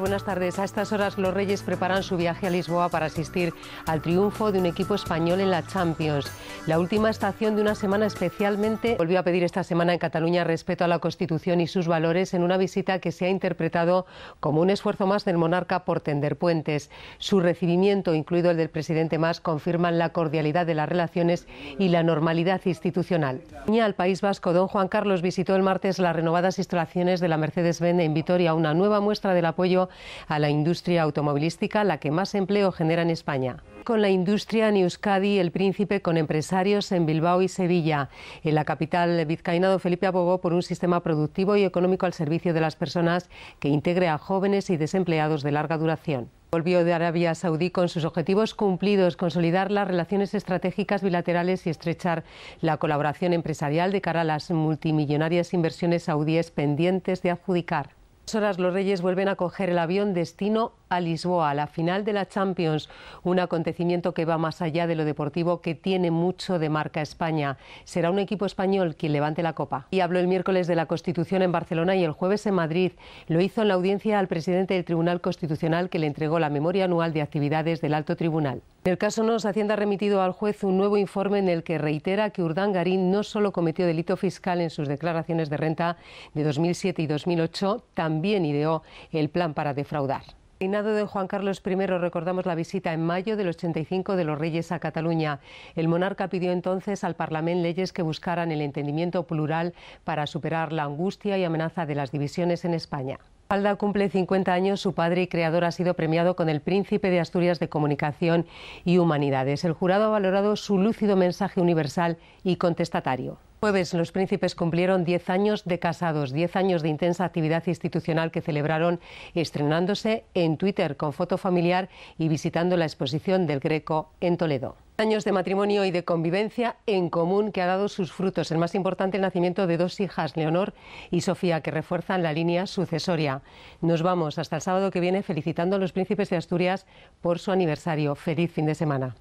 Buenas tardes. A estas horas los Reyes preparan su viaje a Lisboa para asistir al triunfo de un equipo español en la Champions. La última estación de una semana especialmente volvió a pedir esta semana en Cataluña respeto a la Constitución y sus valores en una visita que se ha interpretado como un esfuerzo más del monarca por tender puentes. Su recibimiento, incluido el del presidente Mas, confirman la cordialidad de las relaciones y la normalidad institucional. Al País Vasco, don Juan Carlos visitó el martes las renovadas instalaciones de la Mercedes-Benz en Vitoria, una nueva muestra del apoyo a la industria automovilística, la que más empleo genera en España con la industria en Euskadi, El Príncipe con empresarios en Bilbao y Sevilla. En la capital vizcaína, Felipe abogó por un sistema productivo y económico al servicio de las personas que integre a jóvenes y desempleados de larga duración. Volvió de Arabia Saudí con sus objetivos cumplidos, consolidar las relaciones estratégicas bilaterales y estrechar la colaboración empresarial de cara a las multimillonarias inversiones saudíes pendientes de adjudicar horas los Reyes vuelven a coger el avión destino a Lisboa, a la final de la Champions, un acontecimiento que va más allá de lo deportivo que tiene mucho de marca España. Será un equipo español quien levante la copa. Y habló el miércoles de la Constitución en Barcelona y el jueves en Madrid. Lo hizo en la audiencia al presidente del Tribunal Constitucional que le entregó la memoria anual de actividades del Alto Tribunal. El caso Nos Hacienda ha remitido al juez un nuevo informe en el que reitera que Garín no solo cometió delito fiscal en sus declaraciones de renta de 2007 y 2008, también ideó el plan para defraudar reinado de Juan Carlos I recordamos la visita en mayo del 85 de los reyes a Cataluña. El monarca pidió entonces al Parlamento leyes que buscaran el entendimiento plural para superar la angustia y amenaza de las divisiones en España. Alda cumple 50 años, su padre y creador ha sido premiado con el Príncipe de Asturias de Comunicación y Humanidades. El jurado ha valorado su lúcido mensaje universal y contestatario jueves los príncipes cumplieron 10 años de casados, 10 años de intensa actividad institucional que celebraron estrenándose en Twitter con foto familiar y visitando la exposición del Greco en Toledo. Años de matrimonio y de convivencia en común que ha dado sus frutos. El más importante, el nacimiento de dos hijas, Leonor y Sofía, que refuerzan la línea sucesoria. Nos vamos hasta el sábado que viene felicitando a los príncipes de Asturias por su aniversario. Feliz fin de semana.